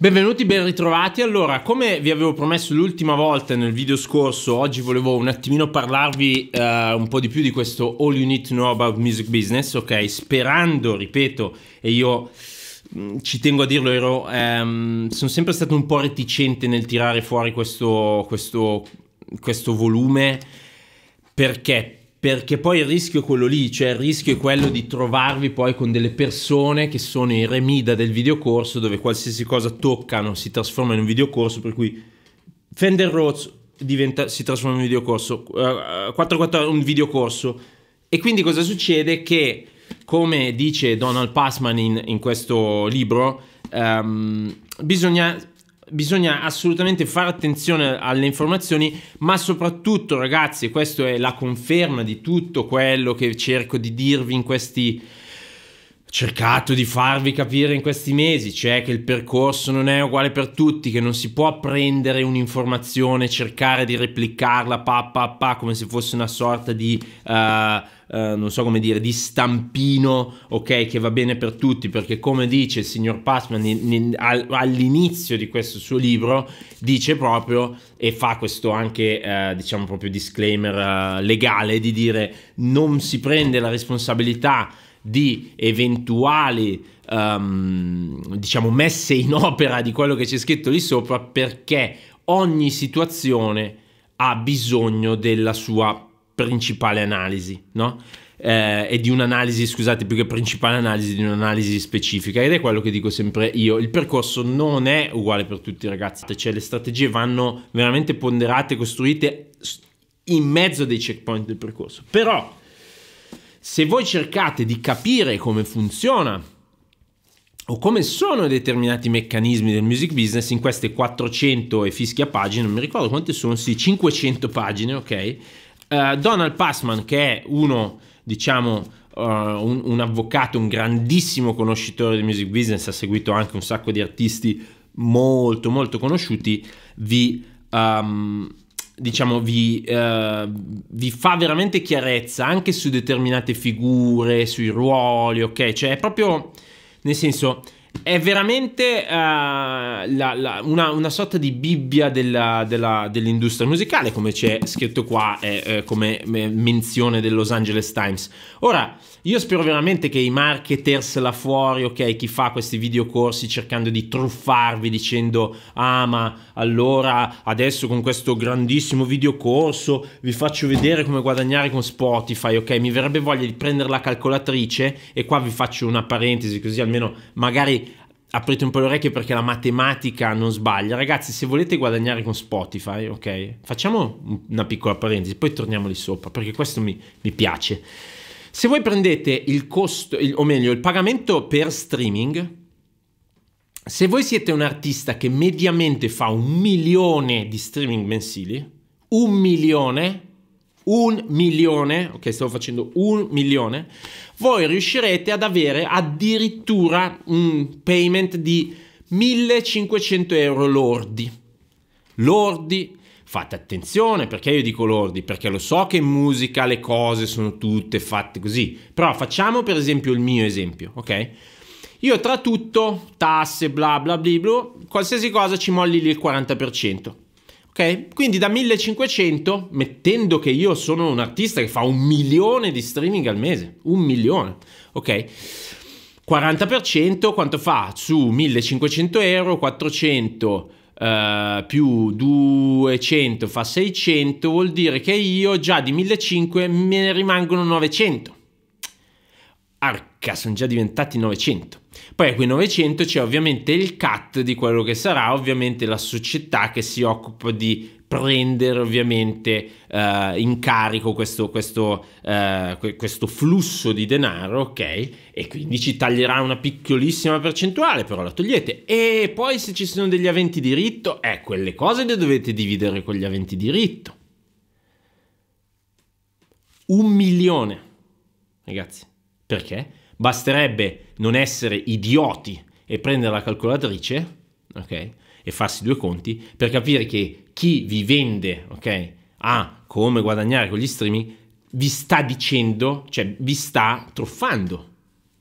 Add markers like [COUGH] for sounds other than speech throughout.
Benvenuti, ben ritrovati. Allora, come vi avevo promesso l'ultima volta nel video scorso, oggi volevo un attimino parlarvi uh, un po' di più di questo All You Need to Know About Music Business, ok? Sperando, ripeto, e io mm, ci tengo a dirlo, ero, ehm, sono sempre stato un po' reticente nel tirare fuori questo, questo, questo volume perché perché poi il rischio è quello lì, cioè il rischio è quello di trovarvi poi con delle persone che sono i remida del videocorso dove qualsiasi cosa toccano si trasforma in un videocorso per cui Fender Rhodes diventa, si trasforma in un videocorso, uh, 444 è un videocorso e quindi cosa succede? Che come dice Donald Passman in, in questo libro um, bisogna bisogna assolutamente fare attenzione alle informazioni, ma soprattutto ragazzi, questa è la conferma di tutto quello che cerco di dirvi in questi cercato di farvi capire in questi mesi, cioè che il percorso non è uguale per tutti, che non si può prendere un'informazione, cercare di replicarla pa pa pa come se fosse una sorta di uh, eh, non so come dire, di stampino, ok, che va bene per tutti, perché come dice il signor Passman all'inizio di questo suo libro, dice proprio e fa questo anche, eh, diciamo proprio disclaimer eh, legale di dire non si prende la responsabilità di eventuali um, diciamo messe in opera di quello che c'è scritto lì sopra perché ogni situazione ha bisogno della sua principale analisi, no? Eh, e di un'analisi, scusate, più che principale analisi, di un'analisi specifica ed è quello che dico sempre io, il percorso non è uguale per tutti ragazzi, cioè le strategie vanno veramente ponderate, costruite in mezzo dei checkpoint del percorso, però se voi cercate di capire come funziona o come sono determinati meccanismi del music business in queste 400 e fischia pagine, non mi ricordo quante sono, sì, 500 pagine, ok? Uh, Donald Passman, che è uno, diciamo, uh, un, un, avvocato, un grandissimo conoscitore del music business, ha seguito anche un sacco di artisti molto, molto conosciuti, vi, um, diciamo, vi, uh, vi fa veramente chiarezza anche su determinate figure, sui ruoli, ok? Cioè, è proprio, nel senso è veramente uh, la, la, una, una, sorta di bibbia della, della, dell'industria musicale, come c'è scritto qua eh, eh, come eh, menzione del Los Angeles Times. Ora, io spero veramente che i marketers là fuori, ok, chi fa questi videocorsi cercando di truffarvi dicendo ah ma allora adesso con questo grandissimo videocorso vi faccio vedere come guadagnare con Spotify, ok, mi verrebbe voglia di prendere la calcolatrice e qua vi faccio una parentesi così almeno magari aprite un po' le orecchie perché la matematica non sbaglia. Ragazzi, se volete guadagnare con Spotify, ok? Facciamo una piccola parentesi, poi torniamo lì sopra, perché questo mi, mi piace. Se voi prendete il costo, il, o meglio, il pagamento per streaming, se voi siete un artista che mediamente fa un milione di streaming mensili, un milione, un milione, ok, stavo facendo un milione, voi riuscirete ad avere addirittura un payment di 1500 euro lordi. Lordi, fate attenzione perché io dico lordi, perché lo so che in musica le cose sono tutte fatte così, però facciamo per esempio il mio esempio, ok? Io tra tutto, tasse, bla bla bla, bla qualsiasi cosa ci molli lì il 40% ok? Quindi da 1500, mettendo che io sono un artista che fa un milione di streaming al mese, un milione, ok? 40% quanto fa? Su 1500 euro, 400 Uh, eh, più 200 fa 600 vuol dire che io già di 1500 me ne rimangono 900 arca, sono già diventati 900. Poi a quei 900 c'è ovviamente il cut di quello che sarà, ovviamente la società che si occupa di prendere ovviamente uh, in carico questo, questo, uh, questo, flusso di denaro, ok? E quindi ci taglierà una piccolissima percentuale, però la togliete. E poi se ci sono degli aventi diritto, eh, quelle cose le dovete dividere con gli aventi diritto. Un milione, ragazzi. Perché? Basterebbe non essere idioti e prendere la calcolatrice, ok? E farsi due conti per capire che chi vi vende, ok? A come guadagnare con gli streaming, vi sta dicendo, cioè vi sta truffando,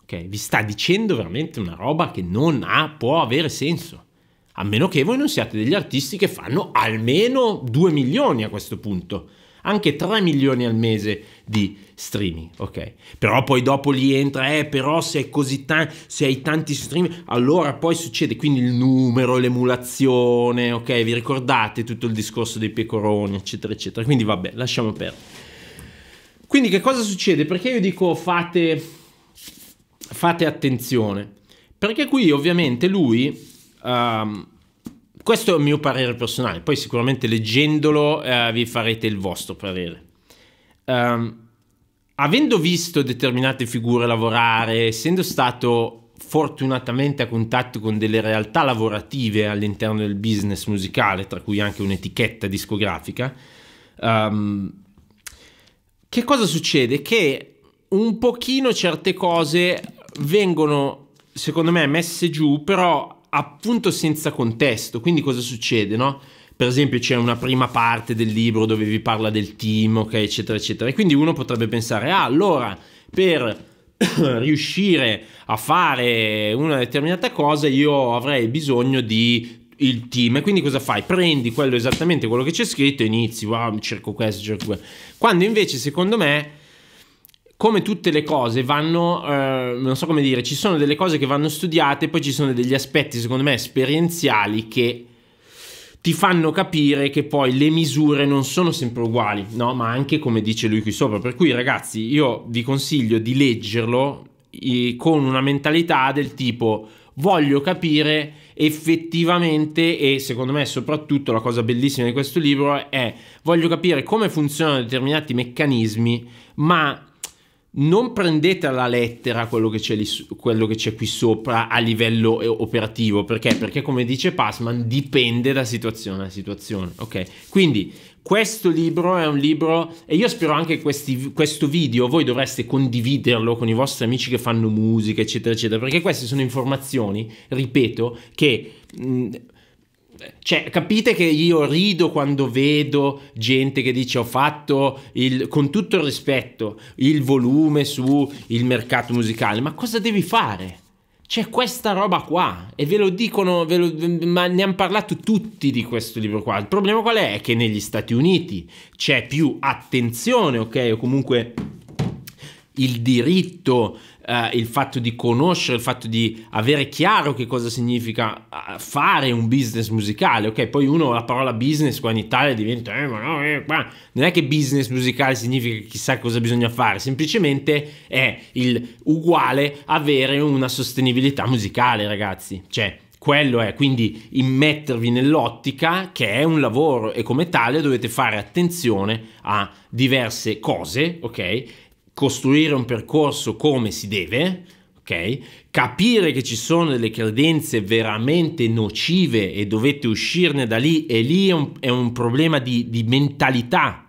ok? Vi sta dicendo veramente una roba che non ha, può avere senso. A meno che voi non siate degli artisti che fanno almeno 2 milioni a questo punto anche 3 milioni al mese di streaming, ok? Però poi dopo lì entra, eh, però se hai così tanti, se hai tanti streaming, allora poi succede, quindi il numero, l'emulazione, ok? Vi ricordate tutto il discorso dei pecoroni, eccetera, eccetera. Quindi vabbè, lasciamo perdere. Quindi che cosa succede? Perché io dico fate, fate attenzione? Perché qui ovviamente lui... Um, questo è il mio parere personale, poi sicuramente leggendolo eh, vi farete il vostro parere. Um, avendo visto determinate figure lavorare, essendo stato fortunatamente a contatto con delle realtà lavorative all'interno del business musicale, tra cui anche un'etichetta discografica, um, che cosa succede? Che un pochino certe cose vengono, secondo me, messe giù, però appunto senza contesto. Quindi cosa succede, no? Per esempio c'è una prima parte del libro dove vi parla del team, ok, eccetera, eccetera. E quindi uno potrebbe pensare, ah, allora per [COUGHS] riuscire a fare una determinata cosa io avrei bisogno di il team e quindi cosa fai? Prendi quello esattamente quello che c'è scritto e inizi, wow, cerco questo, cerco quello. Quando invece secondo me come tutte le cose vanno, eh, non so come dire, ci sono delle cose che vanno studiate, poi ci sono degli aspetti, secondo me, esperienziali che ti fanno capire che poi le misure non sono sempre uguali, no? Ma anche come dice lui qui sopra. Per cui, ragazzi, io vi consiglio di leggerlo eh, con una mentalità del tipo voglio capire effettivamente e secondo me soprattutto la cosa bellissima di questo libro è voglio capire come funzionano determinati meccanismi ma non prendete alla lettera quello che, lì, quello che, c'è qui sopra a livello eh, operativo, perché? Perché come dice Passman dipende da situazione a situazione, ok? Quindi questo libro è un libro e io spero anche che questo video voi dovreste condividerlo con i vostri amici che fanno musica, eccetera, eccetera, perché queste sono informazioni, ripeto, che... Mh, cioè, capite che io rido quando vedo gente che dice ho fatto il, con tutto il rispetto il volume sul mercato musicale, ma cosa devi fare? C'è questa roba qua e ve lo dicono, ve lo, ma ne hanno parlato tutti di questo libro qua. Il problema qual è? È che negli Stati Uniti c'è più attenzione, ok? O comunque il diritto, eh, il fatto di conoscere, il fatto di avere chiaro che cosa significa eh, fare un business musicale. Ok, poi uno la parola business qua in Italia diventa eh, ma no, eh, qua. non è che business musicale significa chissà cosa bisogna fare, semplicemente è il uguale avere una sostenibilità musicale, ragazzi. Cioè, quello è quindi immettervi nell'ottica che è un lavoro e come tale dovete fare attenzione a diverse cose, ok? costruire un percorso come si deve, ok? Capire che ci sono delle credenze veramente nocive e dovete uscirne da lì, e lì è un, è un problema di, di, mentalità,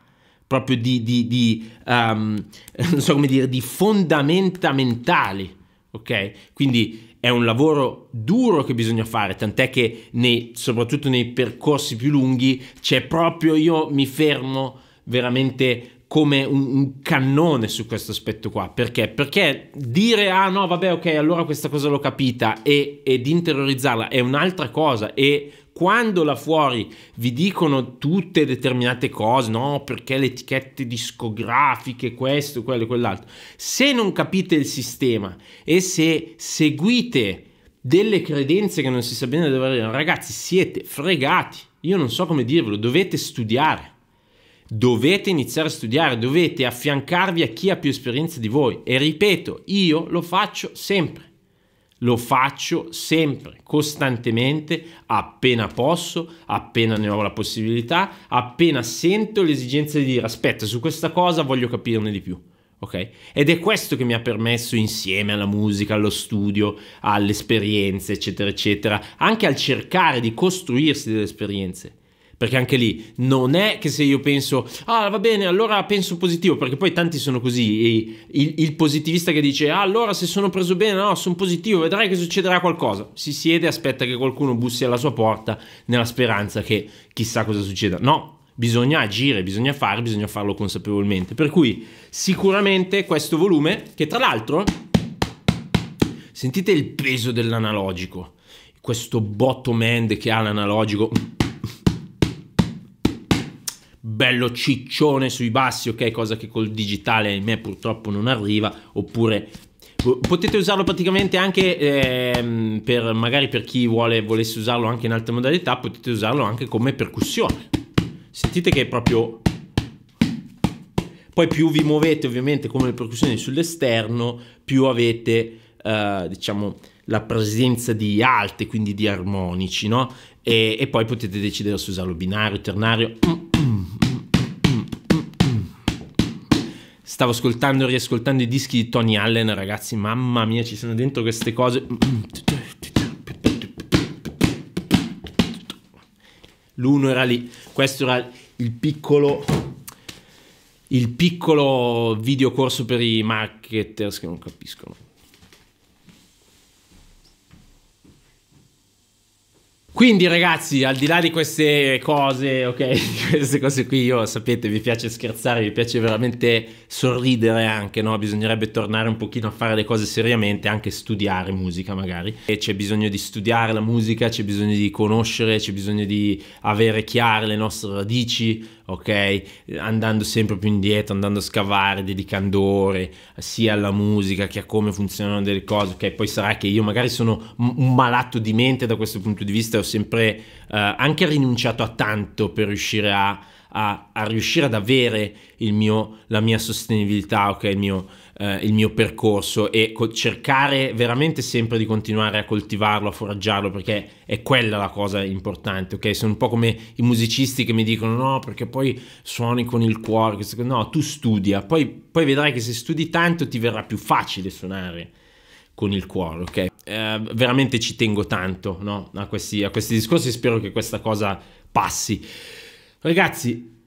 proprio di, di, di um, [LAUGHS] non so come dire, di fondamenta mentali, ok? Quindi è un lavoro duro che bisogna fare, tant'è che nei, soprattutto nei percorsi più lunghi c'è proprio io mi fermo veramente come un, un, cannone su questo aspetto qua. Perché? Perché dire ah no, vabbè, ok, allora questa cosa l'ho capita e, ed interiorizzarla è un'altra cosa e quando là fuori vi dicono tutte determinate cose, no, perché le etichette discografiche, questo, quello e quell'altro, se non capite il sistema e se seguite delle credenze che non si sa bene da dove arrivano, ragazzi, siete fregati. Io non so come dirvelo, dovete studiare dovete iniziare a studiare, dovete affiancarvi a chi ha più esperienza di voi. E ripeto, io lo faccio sempre. Lo faccio sempre, costantemente, appena posso, appena ne ho la possibilità, appena sento l'esigenza di dire aspetta, su questa cosa voglio capirne di più. Ok? Ed è questo che mi ha permesso insieme alla musica, allo studio, alle esperienze, eccetera, eccetera, anche al cercare di costruirsi delle esperienze perché anche lì non è che se io penso, ah va bene, allora penso positivo, perché poi tanti sono così, il, il positivista che dice, ah allora se sono preso bene, no, sono positivo, vedrai che succederà qualcosa. Si siede, aspetta che qualcuno bussi alla sua porta nella speranza che chissà cosa succeda. No, bisogna agire, bisogna fare, bisogna farlo consapevolmente. Per cui sicuramente questo volume, che tra l'altro, sentite il peso dell'analogico, questo bottom end che ha l'analogico bello ciccione sui bassi, ok? Cosa che col digitale in me purtroppo non arriva, oppure potete usarlo praticamente anche eh, per magari per chi vuole, volesse usarlo anche in altre modalità, potete usarlo anche come percussione. Sentite che è proprio poi più vi muovete ovviamente come le percussioni sull'esterno, più avete eh, diciamo la presenza di alte, quindi di armonici, no? E, e poi potete decidere se usarlo binario, ternario. Mm [CLEARS THROAT] -mm. stavo ascoltando e riascoltando i dischi di Tony Allen, ragazzi, mamma mia, ci sono dentro queste cose. L'uno era lì, questo era il piccolo il piccolo video corso per i marketers che non capiscono. Quindi ragazzi, al di là di queste cose, ok, [LAUGHS] queste cose qui io sapete, vi piace scherzare, vi piace veramente sorridere anche, no? Bisognerebbe tornare un pochino a fare le cose seriamente, anche studiare musica magari. E c'è bisogno di studiare la musica, c'è bisogno di conoscere, c'è bisogno di avere chiare le nostre radici, ok? Andando sempre più indietro, andando a scavare, dedicando ore sia alla musica che a come funzionano delle cose, ok? Poi sarà che io magari sono un malato di mente da questo punto di vista, ho sempre uh, anche rinunciato a tanto per riuscire a, a, a riuscire ad avere mio, la mia sostenibilità, ok? Il mio eh, il mio percorso e co- cercare veramente sempre di continuare a coltivarlo, a foraggiarlo, perché è quella la cosa importante, ok? Sono un po' come i musicisti che mi dicono no, perché poi suoni con il cuore, no, tu studia, poi, poi vedrai che se studi tanto ti verrà più facile suonare con il cuore, ok? Eh, veramente ci tengo tanto no? a, questi, a questi discorsi, spero che questa cosa passi. Ragazzi,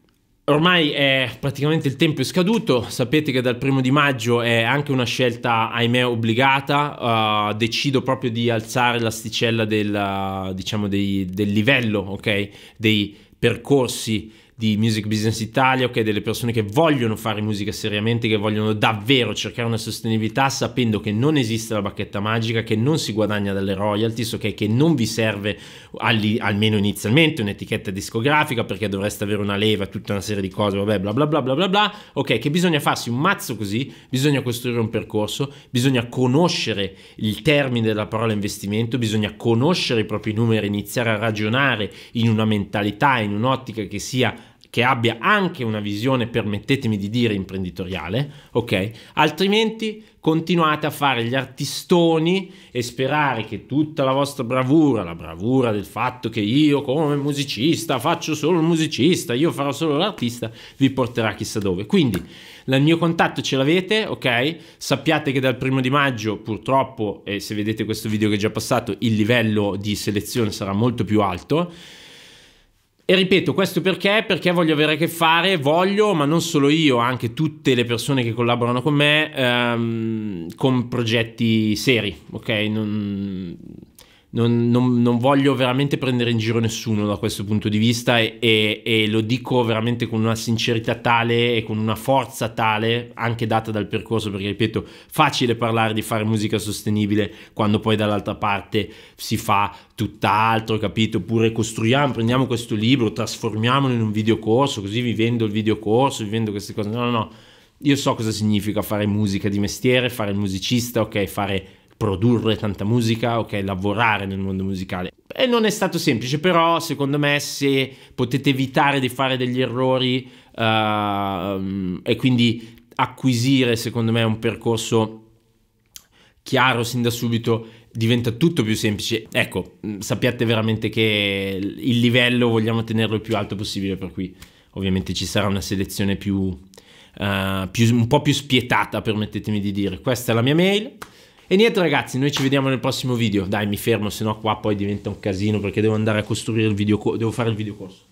Ormai è praticamente il tempo è scaduto, sapete che dal primo di maggio è anche una scelta ahimè obbligata, uh, decido proprio di alzare l'asticella del, uh, diciamo dei, del livello okay? dei percorsi di Music Business Italia, ok, delle persone che vogliono fare musica seriamente, che vogliono davvero cercare una sostenibilità sapendo che non esiste la bacchetta magica, che non si guadagna dalle royalties, ok, che non vi serve alli, almeno inizialmente un'etichetta discografica perché dovreste avere una leva, tutta una serie di cose, vabbè, bla bla bla bla bla bla, ok, che bisogna farsi un mazzo così, bisogna costruire un percorso, bisogna conoscere il termine della parola investimento, bisogna conoscere i propri numeri, iniziare a ragionare in una mentalità, in un'ottica che sia che abbia anche una visione, permettetemi di dire, imprenditoriale, ok? Altrimenti continuate a fare gli artistoni e sperare che tutta la vostra bravura, la bravura del fatto che io come musicista faccio solo il musicista, io farò solo l'artista, vi porterà chissà dove. Quindi il mio contatto ce l'avete, ok? Sappiate che dal primo di maggio purtroppo, e se vedete questo video che è già passato, il livello di selezione sarà molto più alto. E ripeto, questo perché? Perché voglio avere a che fare, voglio, ma non solo io, anche tutte le persone che collaborano con me, ehm, con progetti seri, ok? Non non, non, non, voglio veramente prendere in giro nessuno da questo punto di vista e, e, e, lo dico veramente con una sincerità tale e con una forza tale, anche data dal percorso, perché ripeto, facile parlare di fare musica sostenibile quando poi dall'altra parte si fa tutt'altro, capito? Oppure costruiamo, prendiamo questo libro, trasformiamolo in un videocorso, così vivendo il videocorso, vivendo queste cose. No, no, no. Io so cosa significa fare musica di mestiere, fare il musicista, ok, fare produrre tanta musica, ok, lavorare nel mondo musicale. E non è stato semplice, però secondo me se potete evitare di fare degli errori uh, e quindi acquisire, secondo me, un percorso chiaro sin da subito, diventa tutto più semplice. Ecco, mm, sappiate veramente che il livello vogliamo tenerlo il più alto possibile, per cui ovviamente ci sarà una selezione più, uh, più un po' più spietata, permettetemi di dire. Questa è la mia mail. E niente ragazzi, noi ci vediamo nel prossimo video. Dai, mi fermo, se no qua poi diventa un casino perché devo andare a costruire il video, devo fare il video corso.